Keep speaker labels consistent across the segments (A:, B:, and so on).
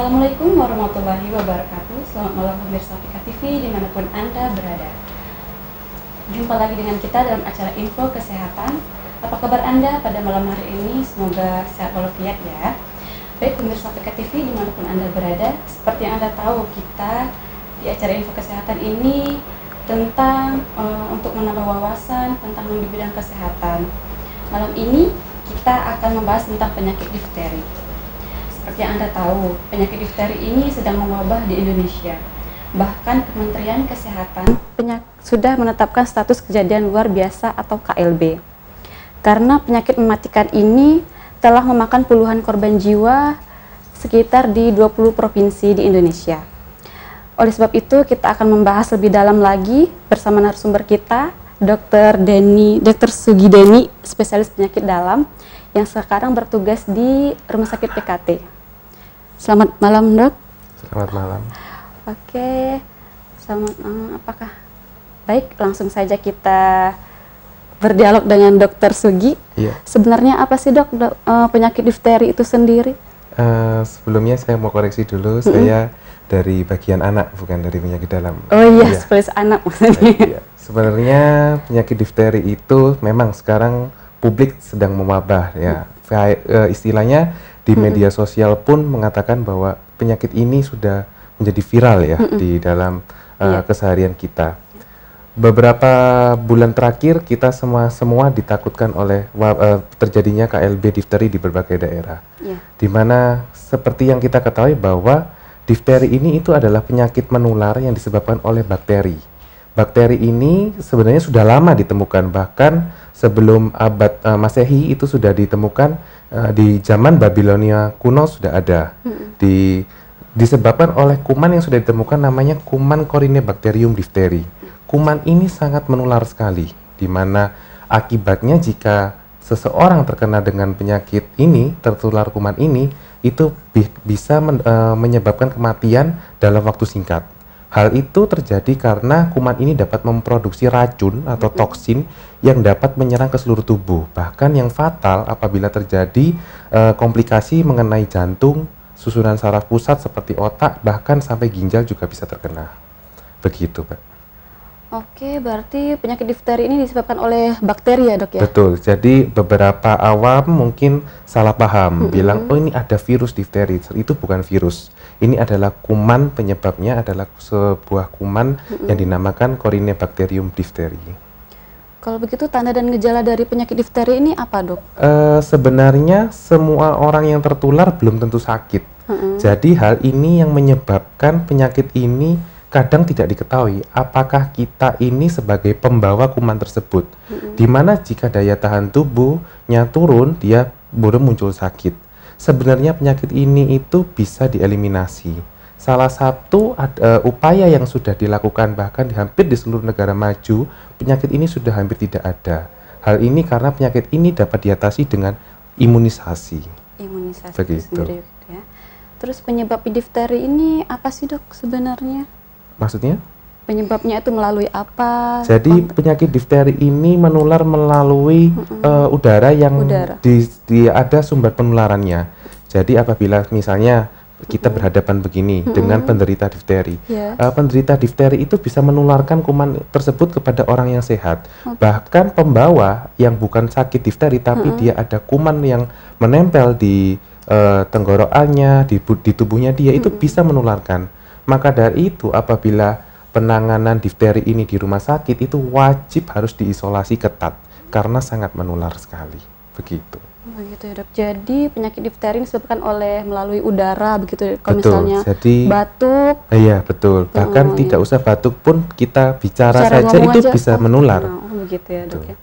A: Assalamualaikum
B: warahmatullahi wabarakatuh Selamat malam pemirsa Fika TV dimanapun Anda berada Jumpa lagi dengan kita dalam acara info kesehatan Apa kabar Anda pada malam hari ini? Semoga sehat walafiat ya Baik pemirsa Fika TV dimanapun Anda berada Seperti yang Anda tahu kita di acara info kesehatan ini Tentang e, untuk menambah wawasan tentang di bidang kesehatan Malam ini kita akan membahas tentang penyakit difteri seperti yang Anda tahu, penyakit difteri ini sedang mewabah di Indonesia. Bahkan Kementerian Kesehatan sudah menetapkan status kejadian luar biasa atau KLB. Karena penyakit mematikan ini telah memakan puluhan korban jiwa sekitar di 20 provinsi di Indonesia. Oleh sebab itu, kita akan membahas lebih dalam lagi bersama narasumber kita, Dr. Deni, Dr. Sugi Deni, spesialis penyakit dalam yang sekarang bertugas di Rumah Sakit PKT. Selamat malam, Dok.
C: Selamat malam.
B: Oke. Selamat malam. Apakah baik langsung saja kita berdialog dengan Dokter Sugi. Iya. Sebenarnya apa sih, Dok, dok eh, penyakit difteri itu sendiri?
C: Uh, sebelumnya saya mau koreksi dulu, mm -hmm. saya dari bagian anak bukan dari penyakit dalam. Oh iya, yes, iya. anak maksudnya. iya. Sebenarnya penyakit difteri itu memang sekarang publik sedang memabah ya. Eh, istilahnya di media sosial pun mengatakan bahwa penyakit ini sudah menjadi viral ya di dalam uh, keseharian kita. Beberapa bulan terakhir kita semua semua ditakutkan oleh uh, terjadinya KLB difteri di berbagai daerah. Yeah. Di mana seperti yang kita ketahui bahwa difteri ini itu adalah penyakit menular yang disebabkan oleh bakteri. Bakteri ini sebenarnya sudah lama ditemukan bahkan sebelum abad uh, Masehi itu sudah ditemukan uh, di zaman Babilonia kuno sudah ada. Hmm. Di disebabkan oleh kuman yang sudah ditemukan namanya kuman Corynebacterium difteri. Kuman ini sangat menular sekali di mana akibatnya jika seseorang terkena dengan penyakit ini, tertular kuman ini, itu bi bisa men uh, menyebabkan kematian dalam waktu singkat. Hal itu terjadi karena kuman ini dapat memproduksi racun atau toksin yang dapat menyerang ke seluruh tubuh, bahkan yang fatal apabila terjadi e, komplikasi mengenai jantung, susunan saraf pusat seperti otak, bahkan sampai ginjal juga bisa terkena. Begitu, Pak.
B: Oke, berarti penyakit difteri ini disebabkan oleh bakteri ya, Dok ya?
C: Betul. Jadi beberapa awam mungkin salah paham, -hmm. bilang oh ini ada virus difteri. Itu bukan virus. Ini adalah kuman penyebabnya adalah sebuah kuman -hmm. yang dinamakan Corynebacterium difteri.
B: Kalau begitu tanda dan gejala dari penyakit difteri ini apa dok?
C: E, sebenarnya semua orang yang tertular belum tentu sakit.
A: hmm Jadi
C: hal ini yang menyebabkan penyakit ini kadang tidak diketahui apakah kita ini sebagai pembawa kuman tersebut. Mm-hmm. Dimana jika daya tahan tubuhnya turun, dia boleh muncul sakit. Sebenarnya penyakit ini itu bisa dieliminasi salah satu uh, upaya yang sudah dilakukan bahkan di hampir di seluruh negara maju penyakit ini sudah hampir tidak ada. Hal ini karena penyakit ini dapat diatasi dengan imunisasi. Imunisasi Begitu. sendiri
B: ya. Terus penyebab difteri ini apa sih dok sebenarnya? Maksudnya? penyebabnya itu melalui apa? Jadi
C: penyakit difteri ini menular melalui mm -mm. Uh, udara yang udara. Di, di ada sumber penularannya. Jadi apabila misalnya kita berhadapan begini hmm dengan penderita difteri. Yeah. Ya. Uh, penderita difteri itu bisa menularkan kuman tersebut kepada orang yang sehat. Okay. Bahkan pembawa yang bukan sakit difteri tapi hmm dia ada kuman yang menempel di uh, tenggorokannya, di, di tubuhnya dia hmm itu bisa menularkan. Maka dari itu apabila penanganan difteri ini di rumah sakit itu wajib harus diisolasi ketat karena sangat menular sekali. Begitu.
A: Begitu
B: oh, ya dok. Jadi penyakit difteri ini disebabkan oleh melalui udara begitu ya, Kalau betul. misalnya Jadi, batuk.
C: Eh, iya betul. Bahkan oh, tidak iya. usah batuk pun kita bicara, saja itu aja, bisa oh, menular. Oh,
B: begitu ya dok ya.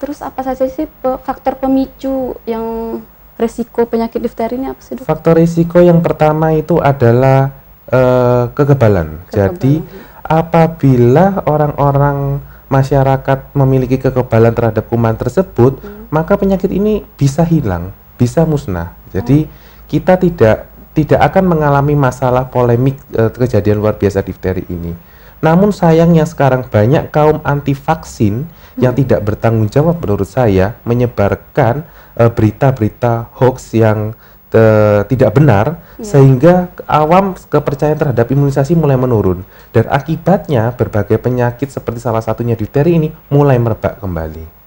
B: Terus apa saja sih faktor pemicu yang resiko penyakit difteri ini apa sih dok?
C: Faktor risiko yang pertama itu adalah uh, kekebalan. kekebalan. Jadi apabila orang-orang masyarakat memiliki kekebalan terhadap kuman tersebut, hmm maka penyakit ini bisa hilang, bisa musnah. Jadi hmm. kita tidak tidak akan mengalami masalah polemik uh, kejadian luar biasa difteri ini. Namun sayangnya sekarang banyak kaum anti vaksin hmm. yang tidak bertanggung jawab menurut saya menyebarkan eh, berita-berita uh, hoax yang te, eh, tidak benar yeah. Hmm. sehingga awam kepercayaan terhadap imunisasi mulai menurun dan akibatnya berbagai penyakit seperti salah satunya difteri ini mulai merebak kembali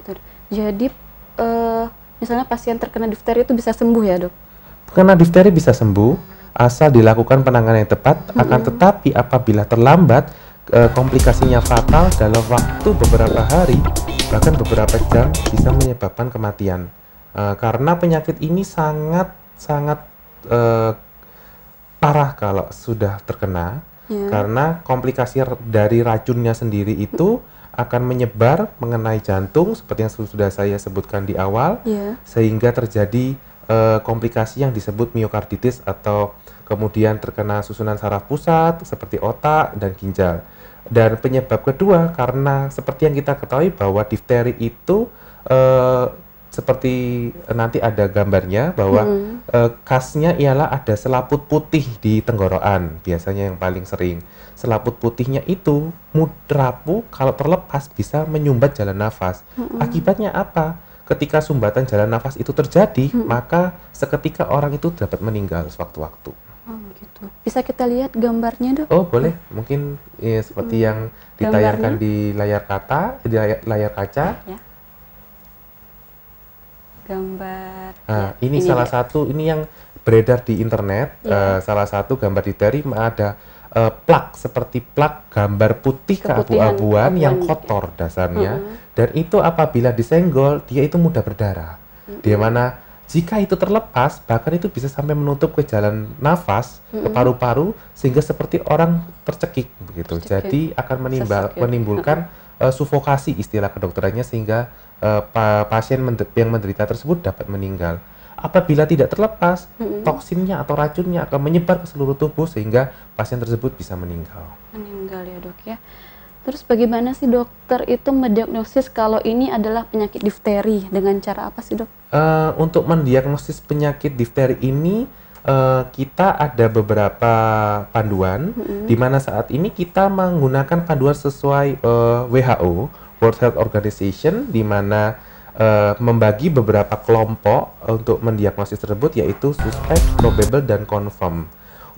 B: gitu. Jadi uh, misalnya pasien terkena difteri itu bisa sembuh ya dok?
C: Terkena difteri bisa sembuh asal dilakukan penanganan yang tepat. -hmm. Akan tetapi apabila terlambat uh, komplikasinya fatal dalam waktu beberapa hari bahkan beberapa jam bisa menyebabkan kematian. Uh, karena penyakit ini sangat sangat uh, parah kalau sudah terkena yeah. karena komplikasi dari racunnya sendiri itu akan menyebar mengenai jantung seperti yang sudah saya sebutkan di awal yeah. sehingga terjadi uh, komplikasi yang disebut miokarditis atau kemudian terkena susunan saraf pusat seperti otak dan ginjal. Dan penyebab kedua karena seperti yang kita ketahui bahwa difteri itu uh, seperti eh, nanti ada gambarnya bahwa hmm. eh, khasnya ialah ada selaput putih di tenggorokan biasanya yang paling sering selaput putihnya itu mudrapu kalau terlepas bisa menyumbat jalan nafas hmm. akibatnya apa ketika sumbatan jalan nafas itu terjadi hmm. maka seketika orang itu dapat meninggal sewaktu-waktu
B: oh, gitu. bisa kita lihat gambarnya dok oh boleh
C: mungkin ya, seperti hmm. yang ditayangkan di layar kata di layar, layar kaca
B: ya gambar.
C: Nah, ya, ini, ini salah ya. satu ini yang beredar di internet. Ya. Uh, salah satu gambar di dari ada uh, plak seperti plak gambar putih keabu-abuan yang kotor ya. dasarnya. Hmm. Dan itu apabila disenggol dia itu mudah berdarah. Hmm. Di mana jika itu terlepas bahkan itu bisa sampai menutup ke jalan nafas mm-hmm. ke paru-paru sehingga seperti orang tercekik begitu tercekik. jadi akan ya. menimbulkan mm uh, sufokasi istilah kedokterannya sehingga uh, pasien yang menderita tersebut dapat meninggal. Apabila tidak terlepas, hmm toksinnya atau racunnya akan menyebar ke seluruh tubuh sehingga pasien tersebut bisa meninggal.
B: Meninggal ya dok ya. Terus bagaimana sih dokter itu mendiagnosis kalau ini adalah penyakit difteri dengan cara apa sih dok?
C: Uh, untuk mendiagnosis penyakit difteri ini uh, kita ada beberapa panduan, mm-hmm. di mana saat ini kita menggunakan panduan sesuai uh, WHO World Health Organization di mana uh, membagi beberapa kelompok untuk mendiagnosis tersebut yaitu suspect, probable dan confirm.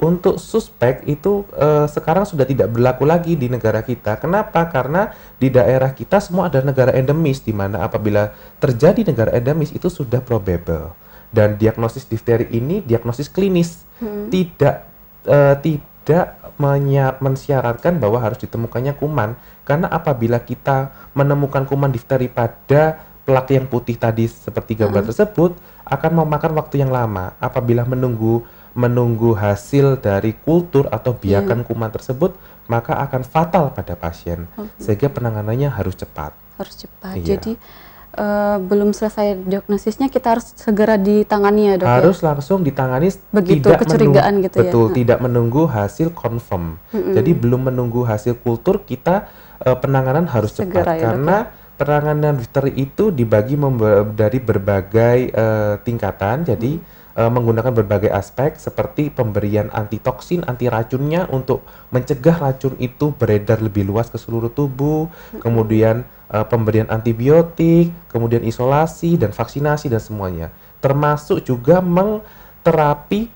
C: Untuk suspek itu uh, sekarang sudah tidak berlaku lagi di negara kita. Kenapa? Karena di daerah kita semua ada negara endemis di mana apabila terjadi negara endemis itu sudah probable. Dan diagnosis difteri ini diagnosis klinis, hmm. tidak uh, tidak menyiap, mensyaratkan bahwa harus ditemukannya kuman karena apabila kita menemukan kuman difteri pada plak yang putih tadi seperti gambar hmm. tersebut akan memakan waktu yang lama apabila menunggu menunggu hasil dari kultur atau biakan hmm. kuman tersebut maka akan fatal pada pasien hmm. sehingga penanganannya harus cepat
B: harus cepat iya. jadi uh, belum selesai diagnosisnya kita harus segera ditangani ya dok ya? harus
C: ya? langsung ditangani begitu tidak kecurigaan menunggu, gitu ya? betul, ya tidak menunggu hasil confirm mm -hmm. jadi belum menunggu hasil kultur kita uh, penanganan harus cepat ya, karena ya? penanganan difteri itu dibagi dari berbagai uh, tingkatan. Jadi uh, menggunakan berbagai aspek seperti pemberian antitoksin, anti racunnya untuk mencegah racun itu beredar lebih luas ke seluruh tubuh, hmm. kemudian uh, pemberian antibiotik, kemudian isolasi dan vaksinasi dan semuanya. Termasuk juga mengterapi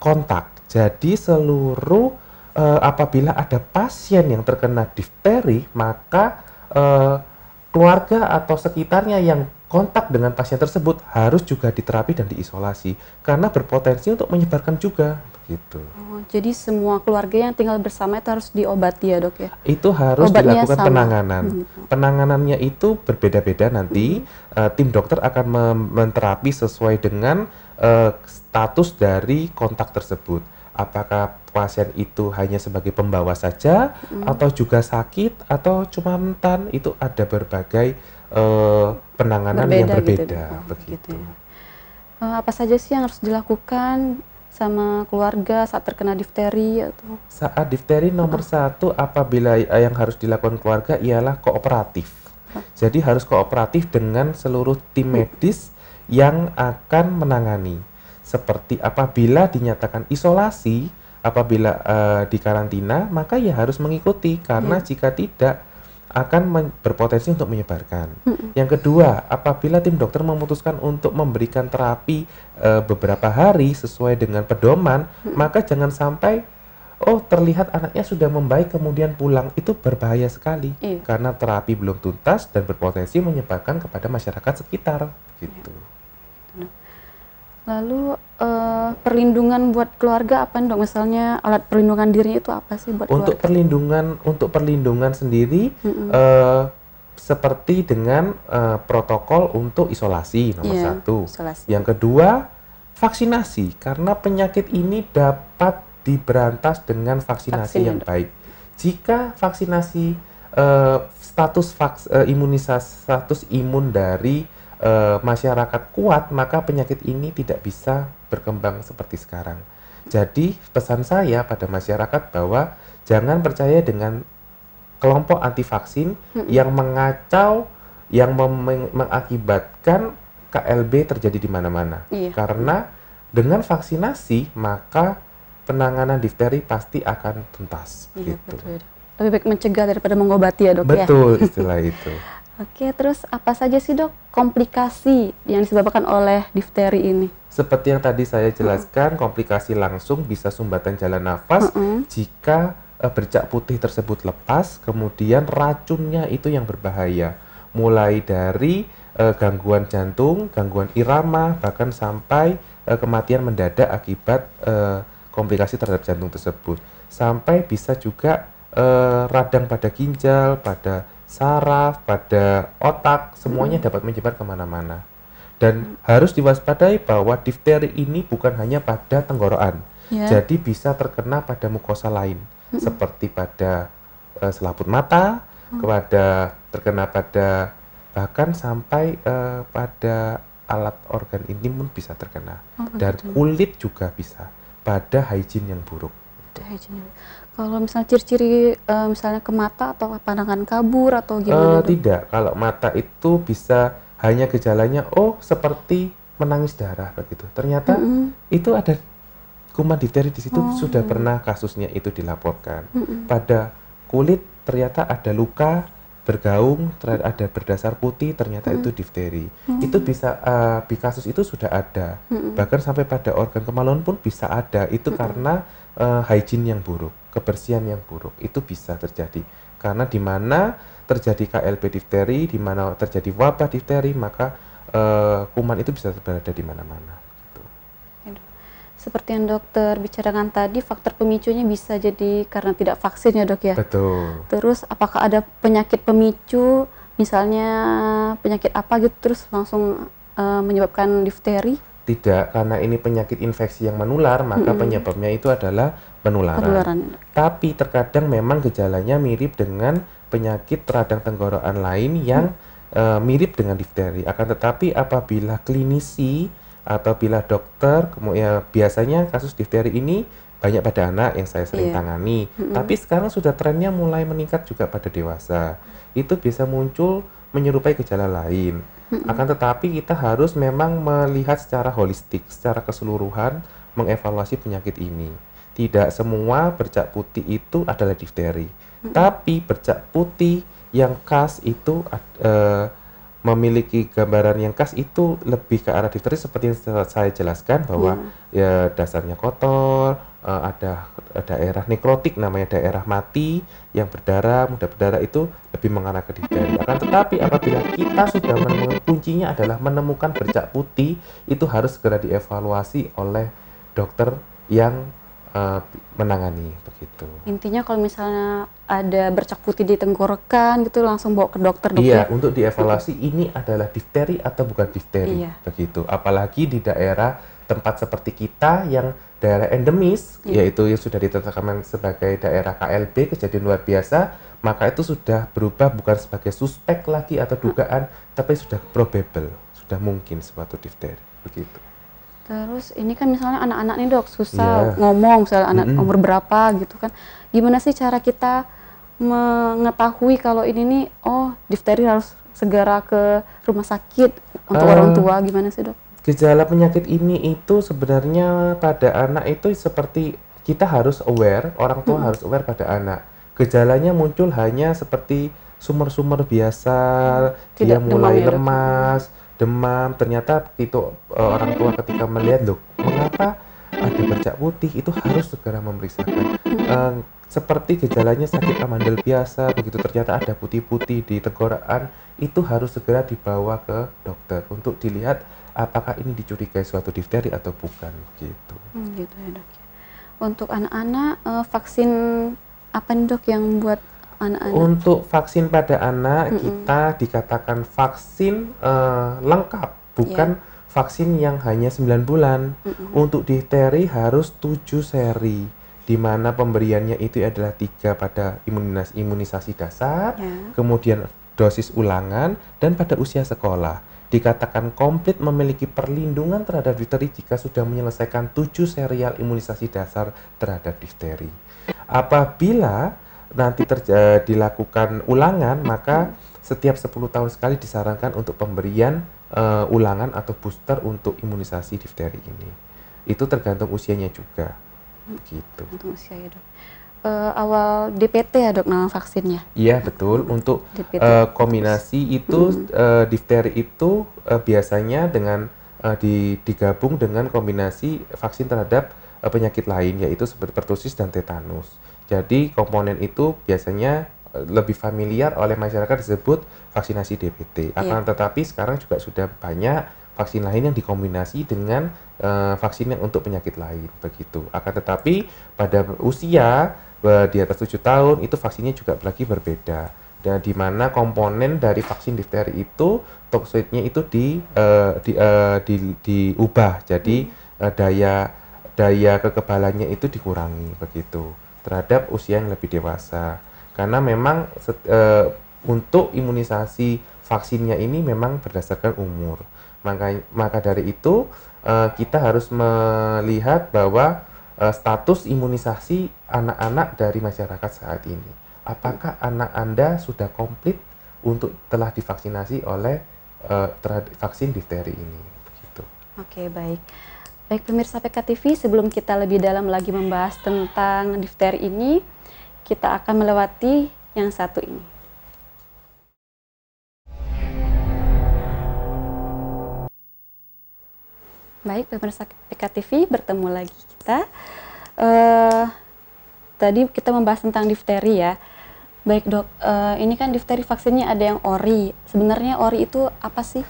C: kontak. Jadi seluruh Eh, apabila ada pasien yang terkena difteri, maka eh, keluarga atau sekitarnya yang kontak dengan pasien tersebut harus juga diterapi dan diisolasi karena berpotensi untuk menyebarkan juga begitu.
B: Oh, jadi semua keluarga yang tinggal bersama itu harus diobati ya dok ya?
C: Itu harus Obatnya dilakukan sama. penanganan. Hmm. Penanganannya itu berbeda-beda nanti. Hmm. Uh, tim dokter akan menterapi sesuai dengan uh, status dari kontak tersebut apakah pasien itu hanya sebagai pembawa saja hmm. atau juga sakit atau cuma mentan itu ada berbagai uh, penanganan berbeda, yang berbeda gitu. Oh, gitu begitu. Gitu
B: ya. uh, apa saja sih yang harus dilakukan sama keluarga saat terkena difteri atau
C: saat difteri nomor uh. satu apabila eh, yang harus dilakukan keluarga ialah kooperatif. Jadi harus kooperatif dengan seluruh tim mm. medis yang akan menangani seperti apabila dinyatakan isolasi, apabila uh, dikarantina, maka ya harus mengikuti karena hmm. jika tidak akan berpotensi untuk menyebarkan. Hmm. Yang kedua, apabila tim dokter memutuskan untuk memberikan terapi uh, beberapa hari sesuai dengan pedoman, hmm. maka jangan sampai oh terlihat anaknya sudah membaik kemudian pulang itu berbahaya sekali iya. karena terapi belum tuntas dan berpotensi menyebarkan kepada masyarakat sekitar gitu. Iya.
B: Lalu uh, perlindungan buat keluarga apa dong? Misalnya alat perlindungan diri itu apa sih buat untuk keluarga?
C: perlindungan untuk perlindungan sendiri mm -hmm. uh, seperti dengan uh, protokol untuk isolasi nomor yeah, satu. Isolasi. Yang kedua vaksinasi karena penyakit ini dapat diberantas dengan vaksinasi Vaksin, yang dok. baik. Jika vaksinasi uh, status vaks, uh, imunisasi status imun dari e, masyarakat kuat, maka penyakit ini tidak bisa berkembang seperti sekarang. Jadi pesan saya pada masyarakat bahwa jangan percaya dengan kelompok anti vaksin yang mengacau, yang mengakibatkan KLB terjadi di mana-mana. Iya. Karena dengan vaksinasi maka penanganan difteri pasti akan tuntas. Iya, gitu.
B: betul. Lebih baik mencegah daripada mengobati ya dok betul, ya. Betul
C: istilah itu.
B: Oke, terus apa saja sih dok komplikasi yang disebabkan oleh difteri ini?
C: Seperti yang tadi saya jelaskan, hmm. komplikasi langsung bisa sumbatan jalan nafas hmm -hmm. jika uh, bercak putih tersebut lepas, kemudian racunnya itu yang berbahaya. Mulai dari uh, gangguan jantung, gangguan irama, bahkan sampai uh, kematian mendadak akibat uh, komplikasi terhadap jantung tersebut. Sampai bisa juga uh, radang pada ginjal, pada saraf, pada otak, semuanya hmm. dapat menyebar kemana-mana. Dan harus diwaspadai bahwa difteri ini bukan hanya pada tenggorokan, yeah. jadi bisa terkena pada mukosa lain, -hmm. seperti pada uh, selaput mata, hmm. kepada terkena pada bahkan sampai uh, pada alat organ intim pun bisa terkena, oh, dan betul. kulit juga bisa pada hygiene yang buruk.
B: hygiene yang buruk kalau misalnya ciri-ciri e, misalnya ke mata atau pandangan kabur atau eh, gimana? E,
C: tidak, kalau mata itu bisa hanya gejalanya oh seperti menangis darah begitu. Ternyata mm -hmm. itu ada kuman difteri di situ oh, sudah mm. pernah kasusnya itu dilaporkan. Mm -hmm. Pada kulit ternyata ada luka bergaung, ada berdasar putih, ternyata mm -hmm. itu difteri. Mm -hmm. Itu bisa uh, di kasus itu sudah ada. Mm -hmm. Bahkan sampai pada organ kemaluan pun bisa ada. Itu mm -hmm. karena uh, hygiene yang buruk kebersihan yang buruk itu bisa terjadi karena di mana terjadi KLB difteri, di mana terjadi wabah difteri, maka uh, kuman itu bisa berada di mana-mana. Gitu.
B: Seperti yang dokter bicarakan tadi, faktor pemicunya bisa jadi karena tidak vaksin ya dok ya.
C: Betul.
B: Terus apakah ada penyakit pemicu, misalnya penyakit apa gitu, terus langsung uh, menyebabkan difteri?
C: Tidak, karena ini penyakit infeksi yang menular, maka mm -hmm. penyebabnya itu adalah penularan. penularan. Tapi terkadang memang gejalanya mirip dengan penyakit radang tenggorokan lain yang hmm. uh, mirip dengan difteri. Akan tetapi apabila klinisi atau bila dokter ya, biasanya kasus difteri ini banyak pada anak yang saya sering yeah. tangani. -hmm. Tapi sekarang sudah trennya mulai meningkat juga pada dewasa. Itu bisa muncul menyerupai gejala lain. -hmm. Akan tetapi kita harus memang melihat secara holistik, secara keseluruhan mengevaluasi penyakit ini tidak semua bercak putih itu adalah difteri.
A: Mm-hmm. Tapi
C: bercak putih yang khas itu uh, memiliki gambaran yang khas itu lebih ke arah difteri seperti yang saya jelaskan bahwa yeah. ya dasarnya kotor, uh, ada daerah nekrotik namanya daerah mati yang berdarah, mudah berdarah itu lebih mengarah ke difteri. Akan tetapi apabila kita sudah menemukan kuncinya adalah menemukan bercak putih itu harus segera dievaluasi oleh dokter yang Eh, menangani begitu.
B: Intinya kalau misalnya ada bercak putih di tenggorokan gitu langsung bawa ke dokter. Iya, dokter. untuk
C: dievaluasi ini adalah difteri atau bukan difteri iya. begitu. Apalagi di daerah tempat seperti kita yang daerah endemis, iya. yaitu yang sudah ditetapkan sebagai daerah KLB kejadian luar biasa, maka itu sudah berubah bukan sebagai suspek lagi atau dugaan, ah. tapi sudah probable, sudah mungkin suatu difteri begitu.
B: Terus ini kan misalnya anak-anak nih dok susah yeah. ngomong misalnya anak mm -hmm. umur berapa gitu kan. Gimana sih cara kita mengetahui kalau ini nih oh difteri harus segera ke rumah sakit untuk uh, orang tua gimana sih
C: dok? Gejala penyakit ini itu sebenarnya pada anak itu seperti kita harus aware orang tua hmm. harus aware pada anak. Gejalanya muncul hanya seperti sumur-sumur biasa, Tidak dia mulai ya, lemas, ya, demam ternyata itu uh, orang tua ketika melihat loh mengapa ada bercak putih itu harus segera memeriksakan uh, seperti gejalanya sakit amandel biasa begitu ternyata ada putih-putih di tenggorokan itu harus segera dibawa ke dokter untuk dilihat apakah ini dicurigai suatu difteri atau bukan gitu
B: hmm, gitu ya dok ya. untuk anak-anak uh, vaksin apa nih dok yang buat anak-anak? Untuk
C: vaksin pada anak mm -mm. kita dikatakan vaksin uh, lengkap, bukan yeah. vaksin yang hanya 9 bulan. Mm -mm. Untuk difteri harus 7 seri di mana pemberiannya itu adalah tiga pada imunis imunisasi dasar, yeah. kemudian dosis ulangan dan pada usia sekolah dikatakan komplit memiliki perlindungan terhadap difteri jika sudah menyelesaikan tujuh serial imunisasi dasar terhadap difteri. Apabila nanti terjadi dilakukan ulangan maka setiap 10 tahun sekali disarankan untuk pemberian uh, ulangan atau booster untuk imunisasi difteri ini. Itu tergantung usianya juga. begitu
B: untuk usia ya, Dok. Uh, awal DPT ya dok nama vaksinnya?
C: Iya betul untuk uh, kombinasi itu hmm. uh, difteri itu uh, biasanya dengan uh, digabung dengan kombinasi vaksin terhadap Eh, penyakit lain yaitu seperti pertusis dan tetanus. Jadi komponen itu biasanya eh, lebih familiar oleh masyarakat disebut vaksinasi DPT. Iya. Akan yeah. tetapi sekarang juga sudah banyak vaksin lain yang dikombinasi dengan uh, vaksin yang untuk penyakit lain begitu. Akan tetapi pada usia uh, di atas 7 tahun itu vaksinnya juga lagi berbeda. Dan di mana komponen dari vaksin difteri itu toksitnya itu di, uh, di uh, di diubah. Jadi uh, daya daya kekebalannya itu dikurangi begitu terhadap usia yang lebih dewasa karena memang e, untuk imunisasi vaksinnya ini memang berdasarkan umur maka maka dari itu e, kita harus melihat bahwa e, status imunisasi anak-anak dari masyarakat saat ini apakah anak anda sudah komplit untuk telah divaksinasi oleh e, vaksin difteri ini begitu
B: oke okay, baik Baik pemirsa PK TV, sebelum kita lebih dalam lagi membahas tentang difteri ini, kita akan melewati yang satu ini. Baik pemirsa PK TV, bertemu lagi kita. Uh, tadi kita membahas tentang difteri ya. Baik dok, uh, ini kan difteri vaksinnya ada yang ori. Sebenarnya ori itu apa sih?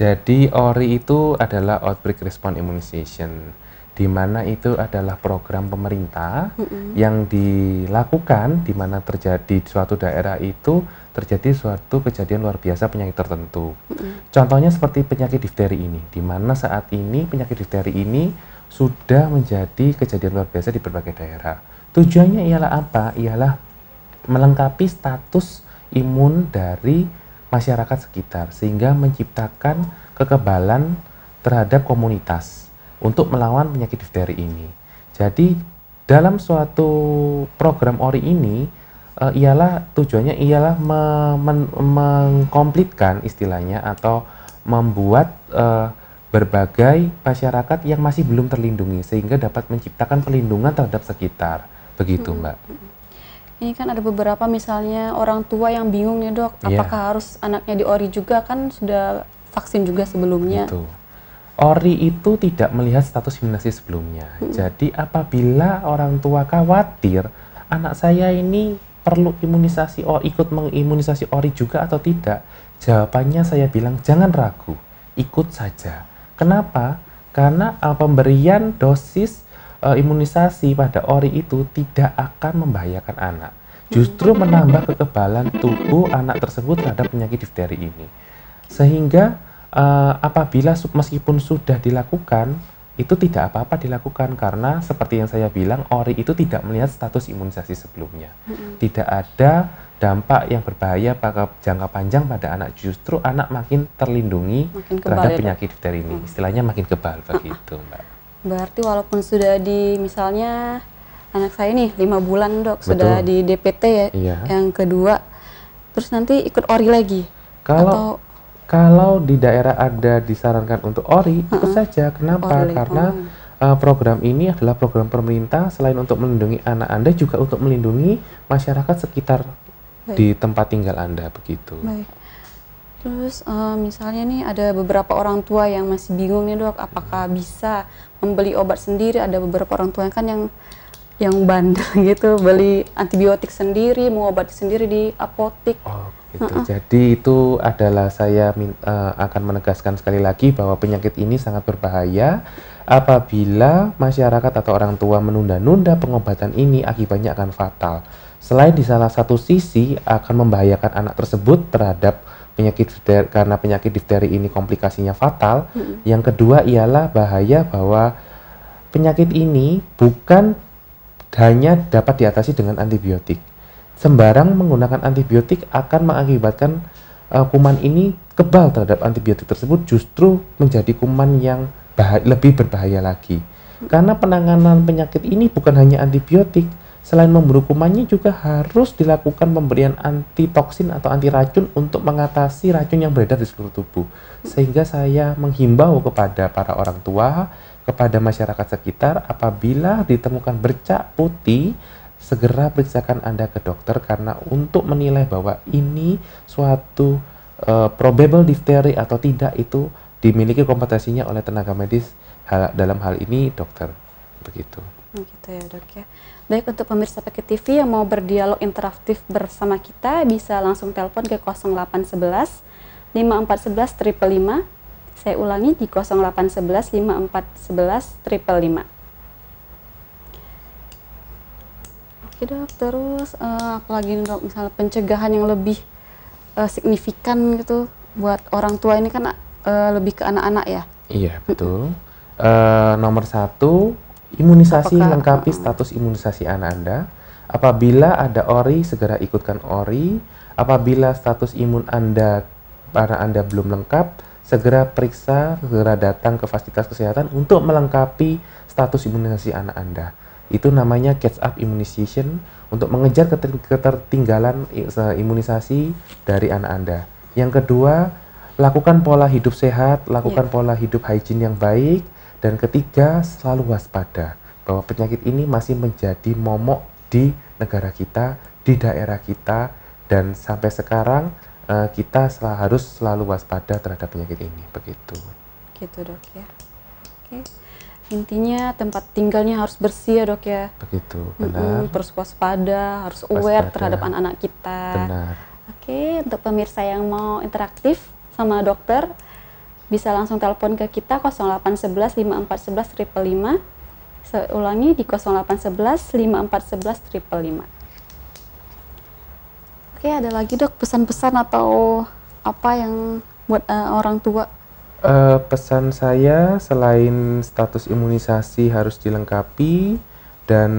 C: Jadi ORI itu adalah Outbreak Response Immunization, di mana itu adalah program pemerintah mm -hmm. yang dilakukan di mana terjadi suatu daerah itu terjadi suatu kejadian luar biasa penyakit tertentu. Mm -hmm. Contohnya seperti penyakit difteri ini, di mana saat ini penyakit difteri ini sudah menjadi kejadian luar biasa di berbagai daerah. Tujuannya ialah apa? Ialah melengkapi status imun dari masyarakat sekitar sehingga menciptakan kekebalan terhadap komunitas untuk melawan penyakit difteri ini. Jadi dalam suatu program ORI ini e, ialah tujuannya ialah me men mengkomplitkan istilahnya atau membuat e, berbagai masyarakat yang masih belum terlindungi sehingga dapat menciptakan perlindungan terhadap sekitar. Begitu, hmm. Mbak. Hmm.
B: Ini iya kan ada beberapa misalnya orang tua yang bingung nih dok, yeah. apakah harus anaknya di ori juga kan sudah vaksin juga sebelumnya. Itu.
C: Ori itu tidak melihat status imunisasi sebelumnya. Hmm. Jadi apabila orang tua khawatir anak saya ini perlu imunisasi ori ikut mengimunisasi ori juga atau tidak, jawabannya saya bilang jangan ragu, ikut saja. Kenapa? Karena eh, pemberian dosis uh, imunisasi pada ori itu tidak akan membahayakan anak, justru menambah kekebalan tubuh anak tersebut terhadap penyakit difteri ini. Sehingga uh, apabila meskipun sudah dilakukan, itu tidak apa-apa dilakukan karena seperti yang saya bilang ori itu tidak melihat status imunisasi sebelumnya. Tidak ada dampak yang berbahaya pada jangka panjang pada anak. Justru anak makin terlindungi makin terhadap penyakit difteri ini. Mm. Istilahnya makin kebal begitu, Mbak.
B: Berarti walaupun sudah di misalnya anak saya nih lima bulan dok Betul. sudah di DPT ya iya. yang kedua, terus nanti ikut ori lagi.
C: Kalau atau, kalau di daerah ada disarankan untuk ori uh-uh. ikut saja. Kenapa? Ori, Karena oh. uh, program ini adalah program pemerintah selain untuk melindungi anak anda juga untuk melindungi masyarakat sekitar Baik. di tempat tinggal anda begitu.
B: Baik. Terus uh, misalnya nih ada beberapa orang tua yang masih bingung nih dok, apakah bisa membeli obat sendiri? Ada beberapa orang tua yang kan yang yang bandel gitu, beli antibiotik sendiri, mengobati sendiri di apotek. Oh,
C: gitu. Uh -uh. Jadi itu adalah saya uh, akan menegaskan sekali lagi bahwa penyakit ini sangat berbahaya apabila masyarakat atau orang tua menunda-nunda pengobatan ini akibatnya akan fatal. Selain di salah satu sisi akan membahayakan anak tersebut terhadap penyakit difteri, karena penyakit difteri ini komplikasinya fatal. Hmm. Yang kedua ialah bahaya bahwa penyakit ini bukan hanya dapat diatasi dengan antibiotik. Sembarang menggunakan antibiotik akan mengakibatkan uh, kuman ini kebal terhadap antibiotik tersebut justru menjadi kuman yang lebih berbahaya lagi. Karena penanganan penyakit ini bukan hanya antibiotik, Selain memburu kumannya juga harus dilakukan pemberian antitoksin atau anti racun untuk mengatasi racun yang beredar di seluruh tubuh. Sehingga saya menghimbau kepada para orang tua, kepada masyarakat sekitar apabila ditemukan bercak putih segera periksakan Anda ke dokter karena untuk menilai bahwa ini suatu uh, probable difteri atau tidak itu dimiliki kompetensinya oleh tenaga medis dalam hal ini dokter begitu.
B: Begitu ya dok ya. Baik untuk pemirsa Paket TV yang mau berdialog interaktif bersama kita bisa langsung telepon ke 0811 5411 5. Saya ulangi di 0811 5411 5. Oke dok, terus uh, eh, apalagi nih dok, misalnya pencegahan yang lebih uh, signifikan gitu buat orang tua ini kan uh, lebih ke anak-anak ya?
C: Iya betul. Uh, nomor satu Imunisasi Apakah, lengkapi status imunisasi anak Anda. Apabila ada ORI, segera ikutkan ORI. Apabila status imun Anda para Anda belum lengkap, segera periksa, segera datang ke fasilitas kesehatan untuk melengkapi status imunisasi anak Anda. Itu namanya catch up immunization untuk mengejar ketertinggalan imunisasi dari anak Anda. Yang kedua, lakukan pola hidup sehat, lakukan yeah. pola hidup hygiene yang baik, dan ketiga, selalu waspada bahwa penyakit ini masih menjadi momok di negara kita, di daerah kita, dan sampai sekarang uh, kita sel harus selalu waspada terhadap penyakit ini. Begitu.
B: Gitu dok ya. Oke. intinya tempat tinggalnya harus bersih ya dok ya.
C: Begitu, benar. Mm -mm,
B: terus waspada, harus aware terhadap anak-anak kita. Benar. Oke, untuk pemirsa yang mau interaktif sama dokter, bisa langsung telepon ke kita 0811 5411 555 ulangi di 0811 5411 555 oke ada lagi dok pesan-pesan atau apa yang buat uh, orang tua
C: uh, pesan saya selain status imunisasi harus dilengkapi dan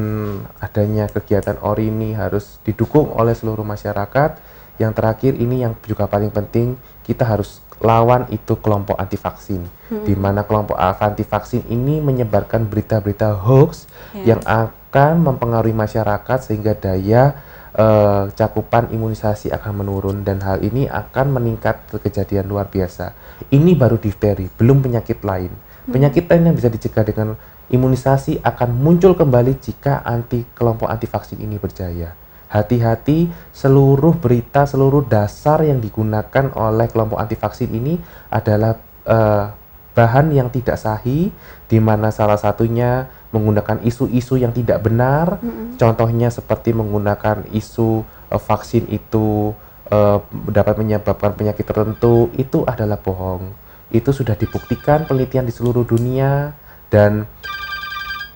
C: adanya kegiatan ORI ini harus didukung oleh seluruh masyarakat. Yang terakhir ini yang juga paling penting, kita harus lawan itu kelompok anti vaksin hmm. di mana kelompok anti vaksin ini menyebarkan berita-berita hoax yeah. yang akan mempengaruhi masyarakat sehingga daya uh, cakupan imunisasi akan menurun dan hal ini akan meningkat kejadian luar biasa. Ini baru difteri, belum penyakit lain. Hmm. Penyakit lain yang bisa dicegah dengan imunisasi akan muncul kembali jika anti kelompok anti vaksin ini berjaya. Hati-hati seluruh berita, seluruh dasar yang digunakan oleh kelompok anti vaksin ini adalah uh, bahan yang tidak sahih di mana salah satunya menggunakan isu-isu yang tidak benar. Mm -hmm. Contohnya seperti menggunakan isu uh, vaksin itu uh, dapat menyebabkan penyakit tertentu, itu adalah bohong. Itu sudah dibuktikan penelitian di seluruh dunia dan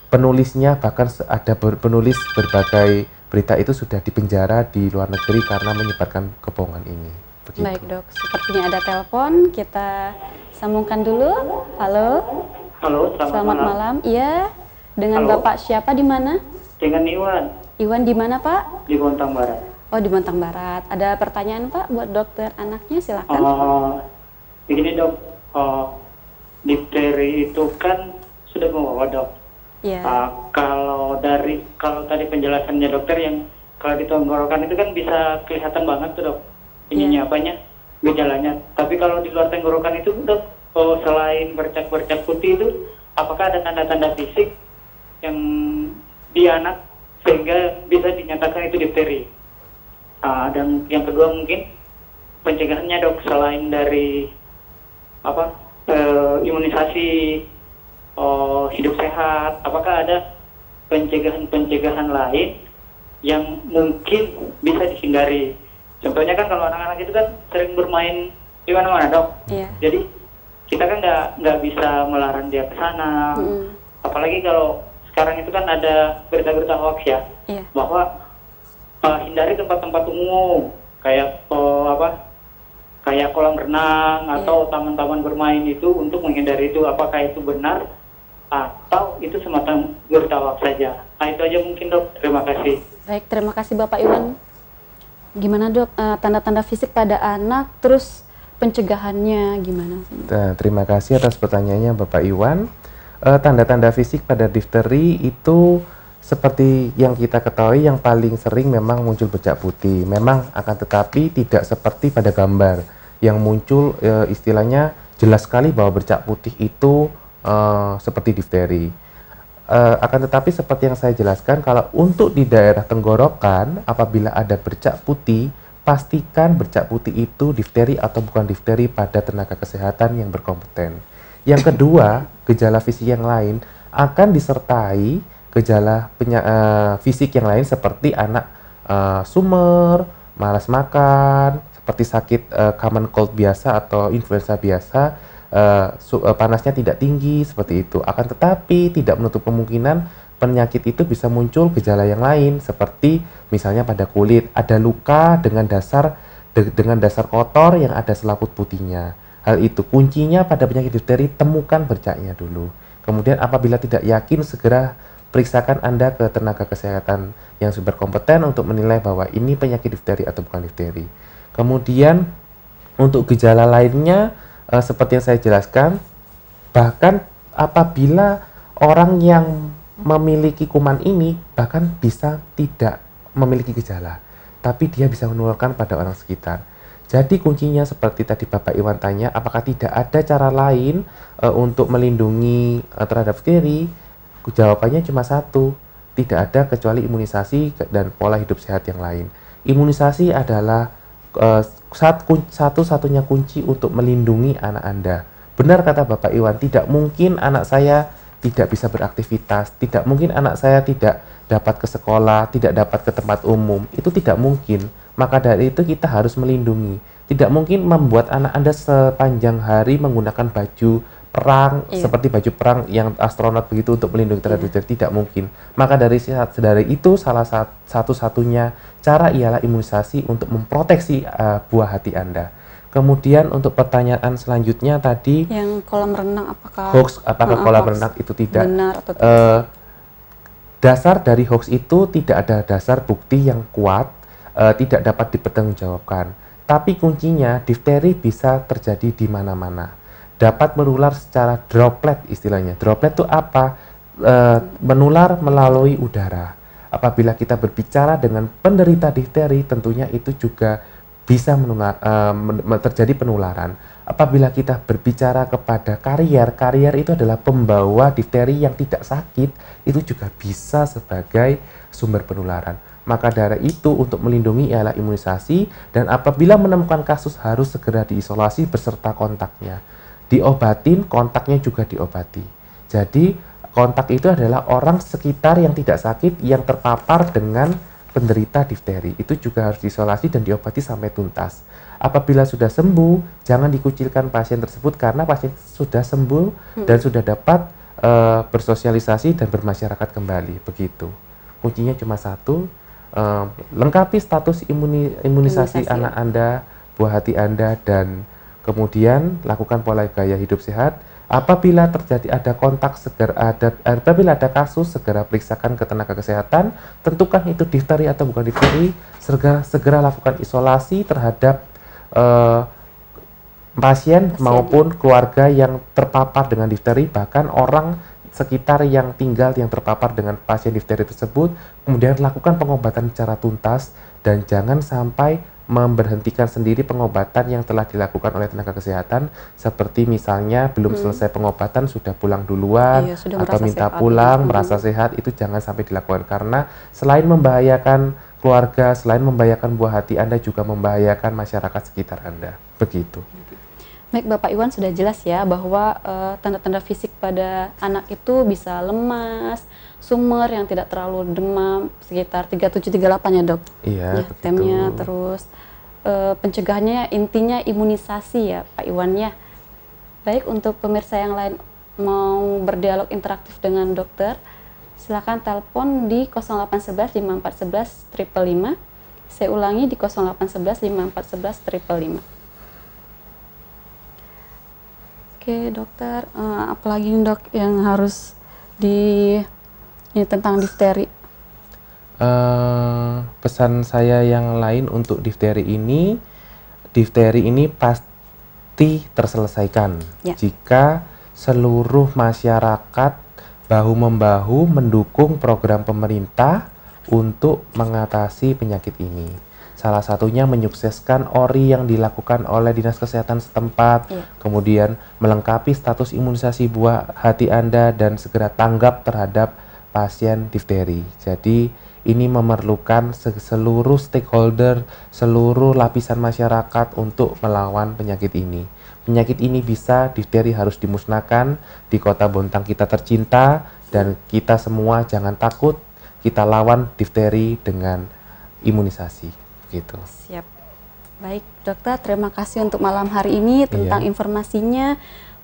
C: penulisnya bahkan ada penulis berbagai berita itu sudah dipenjara di luar negeri karena menyebarkan kebohongan ini. Begitu.
B: Baik dok, sepertinya ada telepon, kita sambungkan dulu. Halo.
A: Halo, selamat, selamat malam. malam.
B: Iya, dengan Halo. Bapak siapa di mana?
A: Dengan Iwan.
B: Iwan di mana Pak?
A: Di Bontang Barat.
B: Oh di Bontang Barat. Ada pertanyaan Pak buat dokter anaknya silakan. Uh,
A: begini dok, uh, eh, difteri itu kan sudah membawa dok. Yeah. Iya. Uh, kalau dari kalau tadi penjelasannya dokter yang kalau di itu kan bisa kelihatan banget tuh dok ininya yeah. apanya gejalanya. Tapi kalau di luar tenggorokan itu dok oh, selain bercak-bercak putih itu apakah ada tanda-tanda fisik yang di anak sehingga bisa dinyatakan itu difteri? Uh, dan yang kedua mungkin pencegahannya dok selain dari apa uh, imunisasi oh, hidup sehat? Apakah ada pencegahan-pencegahan lain yang mungkin bisa dihindari? Contohnya kan kalau anak-anak itu kan sering bermain di mana-mana dok. Yeah. Jadi kita kan nggak nggak bisa melarang dia ke sana. Mm. Apalagi kalau sekarang itu kan ada berita-berita hoax ya, yeah. bahwa uh, hindari tempat-tempat umum kayak uh, apa kayak kolam renang iya. atau taman-taman yeah. bermain itu untuk menghindari itu apakah itu benar atau itu semata bertawab saja. Nah, itu aja mungkin dok. Terima kasih.
B: Baik, terima kasih Bapak Iwan. Gimana dok eh, tanda-tanda fisik pada anak, terus pencegahannya gimana?
C: Nah, terima kasih atas pertanyaannya Bapak Iwan. Eh, tanda-tanda fisik pada difteri itu seperti yang kita ketahui yang paling sering memang muncul bercak putih. Memang akan tetapi tidak seperti pada gambar yang muncul eh, istilahnya jelas sekali bahwa bercak putih itu Eh, seperti difteri. Uh, akan tetapi seperti yang saya jelaskan, kalau untuk di daerah tenggorokan, apabila ada bercak putih, pastikan bercak putih itu difteri atau bukan difteri pada tenaga kesehatan yang berkompeten. Yang kedua, gejala fisik yang lain akan disertai gejala penya, uh, fisik yang lain seperti anak uh, sumer, malas makan, seperti sakit uh, common cold biasa atau influenza biasa, uh, panasnya tidak tinggi seperti itu. Akan tetapi tidak menutup kemungkinan penyakit itu bisa muncul gejala yang lain seperti misalnya pada kulit ada luka dengan dasar de dengan dasar kotor yang ada selaput putihnya. Hal itu kuncinya pada penyakit difteri temukan bercaknya dulu. Kemudian apabila tidak yakin segera periksakan Anda ke tenaga kesehatan yang super kompeten untuk menilai bahwa ini penyakit difteri atau bukan difteri. Kemudian untuk gejala lainnya uh, seperti yang saya jelaskan bahkan apabila orang yang memiliki kuman ini bahkan bisa tidak memiliki gejala tapi dia bisa menularkan pada orang sekitar. Jadi kuncinya seperti tadi Bapak Iwan tanya, apakah tidak ada cara lain uh, untuk melindungi uh, terhadap diri? Jawabannya cuma satu, tidak ada kecuali imunisasi dan pola hidup sehat yang lain. Imunisasi adalah uh, satu-satunya kunci untuk melindungi anak Anda. Benar kata Bapak Iwan, tidak mungkin anak saya tidak bisa beraktivitas, tidak mungkin anak saya tidak dapat ke sekolah, tidak dapat ke tempat umum. Itu tidak mungkin. Maka dari itu kita harus melindungi. Tidak mungkin membuat anak Anda sepanjang hari menggunakan baju perang iya. seperti baju perang yang astronot begitu untuk melindungi terhadap iya. tidak mungkin. Maka dari dari itu salah satu-satunya cara ialah imunisasi untuk memproteksi uh, buah hati Anda. Kemudian untuk pertanyaan selanjutnya tadi
B: yang kolam renang apakah hoax apakah kolam hoax renang itu tidak benar atau tidak?
C: Uh, dasar dari hoax itu tidak ada dasar bukti yang kuat, uh, tidak dapat dipertanggungjawabkan. Tapi kuncinya difteri bisa terjadi di mana-mana dapat menular secara droplet istilahnya. Droplet itu apa? E, menular melalui udara. Apabila kita berbicara dengan penderita difteri, tentunya itu juga bisa menular, e, terjadi penularan. Apabila kita berbicara kepada karier, karier itu adalah pembawa difteri yang tidak sakit, itu juga bisa sebagai sumber penularan. Maka darah itu untuk melindungi ialah imunisasi dan apabila menemukan kasus harus segera diisolasi beserta kontaknya diobatin, kontaknya juga diobati. Jadi kontak itu adalah orang sekitar yang tidak sakit yang terpapar dengan penderita difteri. Itu juga harus diisolasi dan diobati sampai tuntas. Apabila sudah sembuh, jangan dikucilkan pasien tersebut karena pasien sudah sembuh hmm. dan sudah dapat uh, bersosialisasi dan bermasyarakat kembali. Begitu. Kuncinya cuma satu, uh, lengkapi status imuni, imunisasi, imunisasi anak Anda, buah hati Anda dan Kemudian lakukan pola gaya hidup sehat. Apabila terjadi ada kontak segera ada eh, apabila ada kasus segera periksakan ke tenaga kesehatan, tentukan itu difteri atau bukan difteri, segera segera lakukan isolasi terhadap uh, pasien, pasien maupun keluarga yang terpapar dengan difteri bahkan orang sekitar yang tinggal yang terpapar dengan pasien difteri tersebut kemudian lakukan pengobatan secara tuntas dan jangan sampai memberhentikan sendiri pengobatan yang telah dilakukan oleh tenaga kesehatan seperti misalnya belum hmm. selesai pengobatan sudah pulang duluan iya, sudah atau minta sehat. pulang hmm. merasa sehat itu jangan sampai dilakukan karena selain membahayakan keluarga selain membahayakan buah hati Anda juga membahayakan masyarakat sekitar Anda begitu
B: baik Bapak Iwan sudah jelas ya bahwa eh, tanda-tanda uh, fisik pada anak itu bisa lemas, sumur yang tidak terlalu demam sekitar 3738 ya dok.
C: Iya. Ya, temnya
B: terus uh, pencegahannya intinya imunisasi ya Pak Iwan ya. Baik untuk pemirsa yang lain mau berdialog interaktif dengan dokter, silakan telepon di 0811 5411 triple Saya ulangi di 0811 5411 triple okay, dokter uh, apalagi dok yang harus di ini tentang difteri
C: uh, pesan saya yang lain untuk difteri ini difteri ini pasti terselesaikan yeah. jika seluruh masyarakat bahu membahu mendukung program pemerintah untuk mengatasi penyakit ini. Salah satunya menyukseskan ORI yang dilakukan oleh Dinas Kesehatan setempat, yeah. kemudian melengkapi status imunisasi buah hati Anda dan segera tanggap terhadap pasien difteri. Jadi ini memerlukan seluruh stakeholder, seluruh lapisan masyarakat untuk melawan penyakit ini. Penyakit ini bisa difteri harus dimusnahkan di kota Bontang kita tercinta dan kita semua jangan takut kita lawan difteri dengan imunisasi gitu.
B: Siap. Baik, dokter, terima kasih untuk malam hari ini iya. tentang iya. informasinya.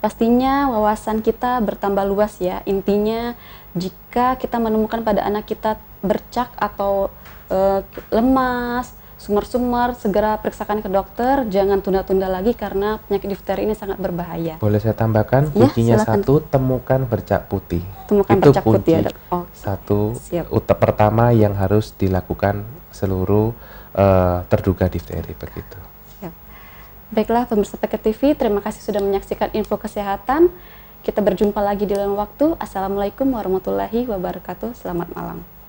B: Pastinya wawasan kita bertambah luas ya. Intinya jika kita menemukan pada anak kita bercak atau e, lemas, sumer-sumer, segera periksakan ke dokter, jangan tunda-tunda lagi karena penyakit difteri ini sangat berbahaya.
C: Boleh saya tambahkan? Ya, kuncinya silakan. satu, temukan bercak putih. Temukan Itu bercak kunci. putih ya, dok. Oh. Satu Siap. pertama yang harus dilakukan seluruh uh, terduga difteri begitu.
A: Ya.
B: Baiklah pemirsa Paket TV, terima kasih sudah menyaksikan info kesehatan. Kita berjumpa
A: lagi di lain waktu. Assalamualaikum warahmatullahi wabarakatuh. Selamat malam.